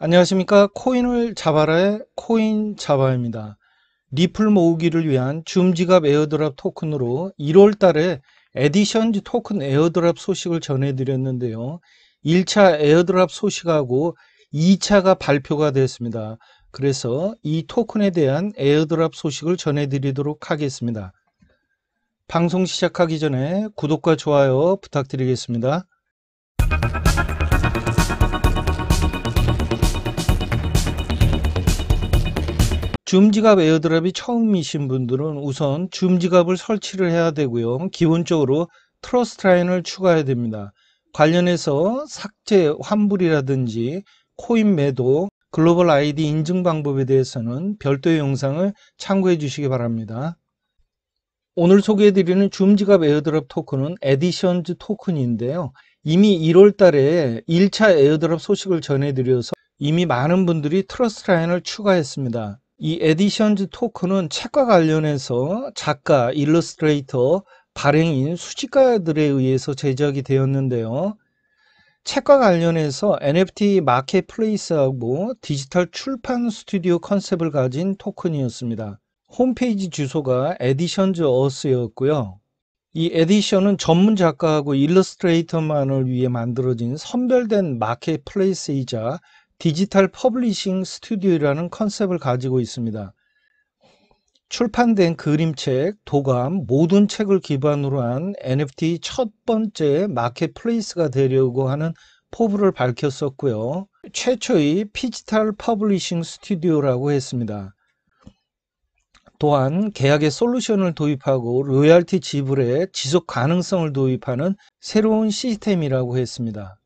안녕하십니까 코인을 잡아라의 코인 잡아입니다 리플 모으기를 위한 줌지갑 에어드랍 토큰으로 1월달에 에디션즈 토큰 에어드랍 소식을 전해드렸는데요 1차 에어드랍 소식하고 2차가 발표가 되었습니다 그래서 이 토큰에 대한 에어드랍 소식을 전해드리도록 하겠습니다 방송 시작하기 전에 구독과 좋아요 부탁드리겠습니다 줌 지갑 에어드랍이 처음이신 분들은 우선 줌 지갑을 설치를 해야 되고요. 기본적으로 트러스 트 라인을 추가해야 됩니다. 관련해서 삭제 환불이라든지 코인 매도 글로벌 아이디 인증 방법에 대해서는 별도의 영상을 참고해 주시기 바랍니다. 오늘 소개해드리는 줌지갑 에어드랍 토큰은 에디션즈 토큰인데요. 이미 1월 달에 1차 에어드랍 소식을 전해드려서 이미 많은 분들이 트러스 트 라인을 추가했습니다. 이 에디션즈 토크는 책과 관련해서 작가, 일러스트레이터, 발행인 수집가들에 의해서 제작이 되었는데요. 책과 관련해서 NFT 마켓플레이스하고 디지털 출판 스튜디오 컨셉을 가진 토큰이었습니다. 홈페이지 주소가 에디션즈 어스였고요. 이 에디션은 전문 작가하고 일러스트레이터만을 위해 만들어진 선별된 마켓플레이스이자 디지털 퍼블리싱 스튜디오라는 컨셉을 가지고 있습니다. 출판된 그림책, 도감, 모든 책을 기반으로 한 NFT 첫 번째 마켓플레이스가 되려고 하는 포부를 밝혔었고요. 최초의 피지털 퍼블리싱 스튜디오라고 했습니다. 또한 계약의 솔루션을 도입하고 로열티 지불에 지속 가능성을 도입하는 새로운 시스템이라고 했습니다.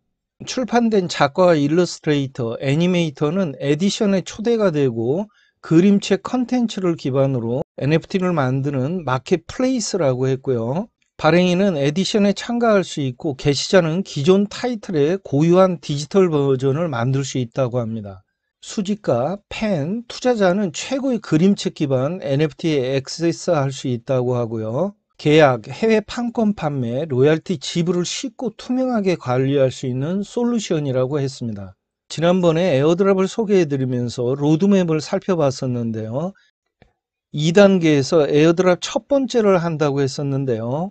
출판된 작가 일러스트레이터, 애니메이터는 에디션에 초대가 되고 그림체 컨텐츠를 기반으로 NFT를 만드는 마켓플레이스라고 했고요. 발행인은 에디션에 참가할 수 있고 게시자는 기존 타이틀의 고유한 디지털 버전을 만들 수 있다고 합니다. 수집가, 팬, 투자자는 최고의 그림책 기반 NFT에 액세스할 수 있다고 하고요. 계약, 해외 판권 판매, 로열티 지불을 쉽고 투명하게 관리할 수 있는 솔루션이라고 했습니다. 지난번에 에어드랍을 소개해드리면서 로드맵을 살펴봤었는데요. 2단계에서 에어드랍 첫 번째를 한다고 했었는데요.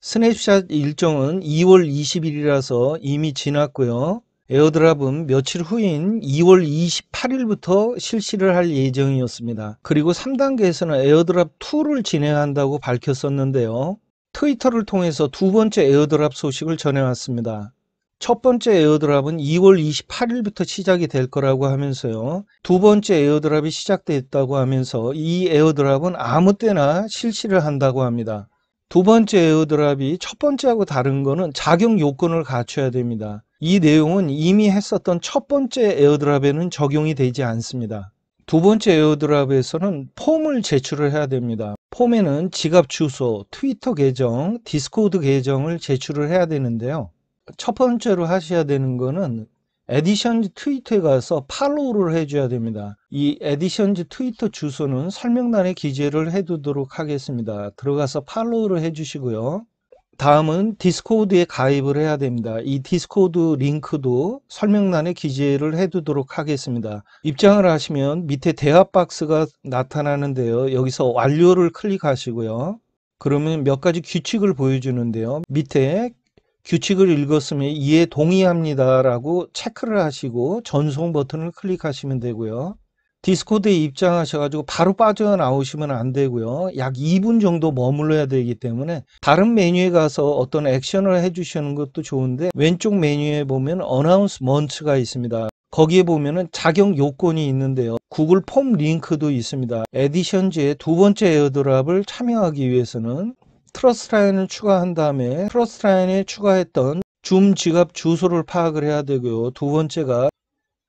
스냅샷 일정은 2월 20일이라서 이미 지났고요. 에어드랍은 며칠 후인 2월 28일부터 실시를 할 예정이었습니다. 그리고 3단계에서는 에어드랍 2를 진행한다고 밝혔었는데요. 트위터를 통해서 두 번째 에어드랍 소식을 전해왔습니다. 첫 번째 에어드랍은 2월 28일부터 시작이 될 거라고 하면서요. 두 번째 에어드랍이 시작됐다고 하면서 이 에어드랍은 아무 때나 실시를 한다고 합니다. 두 번째 에어드랍이 첫 번째하고 다른 거는 작용 요건을 갖춰야 됩니다. 이 내용은 이미 했었던 첫 번째 에어드랍에는 적용이 되지 않습니다. 두 번째 에어드랍에서는 폼을 제출을 해야 됩니다. 폼에는 지갑 주소, 트위터 계정, 디스코드 계정을 제출을 해야 되는데요. 첫 번째로 하셔야 되는 거는 에디션즈 트위터에 가서 팔로우를 해줘야 됩니다. 이 에디션즈 트위터 주소는 설명란에 기재를 해두도록 하겠습니다. 들어가서 팔로우를 해주시고요. 다음은 디스코드에 가입을 해야 됩니다. 이 디스코드 링크도 설명란에 기재를 해두도록 하겠습니다. 입장을 하시면 밑에 대화 박스가 나타나는데요. 여기서 완료를 클릭하시고요. 그러면 몇 가지 규칙을 보여주는데요. 밑에 규칙을 읽었으면 이에 동의합니다라고 체크를 하시고 전송 버튼을 클릭하시면 되고요. 디스코드에 입장하셔가지고 바로 빠져나오시면 안 되고요. 약 2분 정도 머물러야 되기 때문에 다른 메뉴에 가서 어떤 액션을 해주시는 것도 좋은데 왼쪽 메뉴에 보면 어나운스먼트가 있습니다. 거기에 보면은 작용 요건이 있는데요. 구글 폼 링크도 있습니다. 에디션즈의 두 번째 에어드랍을 참여하기 위해서는 트러스 라인을 추가한 다음에 트러스 라인에 추가했던 줌 지갑 주소를 파악을 해야 되고요. 두 번째가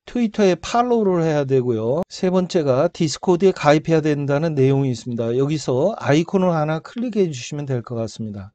트위터에 팔로우를 해야 되고요. 세 번째가 디스코드에 가입해야 된다는 내용이 있습니다. 여기서 아이콘을 하나 클릭해 주시면 될 것 같습니다.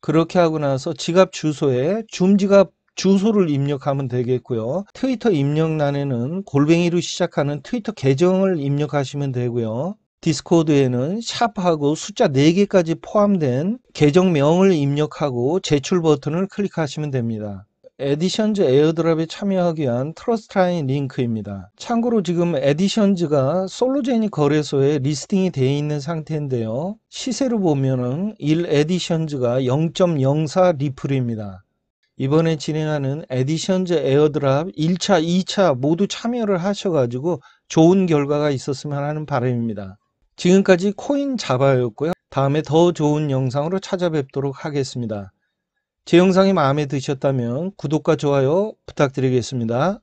그렇게 하고 나서 지갑 주소에 줌 지갑 주소를 입력하면 되겠고요. 트위터 입력란에는 골뱅이로 시작하는 트위터 계정을 입력하시면 되고요. 디스코드에는 샵하고 숫자 4개까지 포함된 계정명을 입력하고 제출 버튼을 클릭하시면 됩니다. 에디션즈 에어드랍에 참여하기 위한 트러스트라인 링크입니다. 참고로 지금 에디션즈가 솔로제니 거래소에 리스팅이 되어 있는 상태인데요. 시세로 보면은 1 에디션즈가 0.04 리플입니다. 이번에 진행하는 에디션즈 에어드랍 1차, 2차 모두 참여를 하셔가지고 좋은 결과가 있었으면 하는 바람입니다. 지금까지 코인 자바였고요. 다음에 더 좋은 영상으로 찾아뵙도록 하겠습니다. 제 영상이 마음에 드셨다면 구독과 좋아요 부탁드리겠습니다.